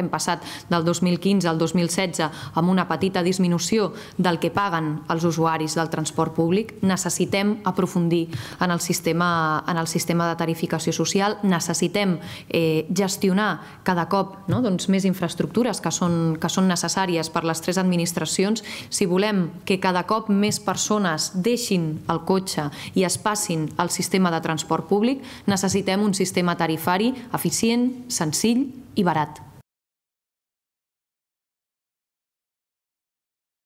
hem passat del 2015 al 2016 amb una petita disminució del que paguen els usuaris del transport públic, necessitem aprofundir en el sistema, en el sistema de tarificació social, necessitem eh, gestionar cada cop no, doncs més infraestructures que són, que són necessàries per les tres administracions si volem que cada cop més persones deixin el cotxe i es passin al sistema de transport públic, necessitem un sistema tarifari eficient, senzill i barat.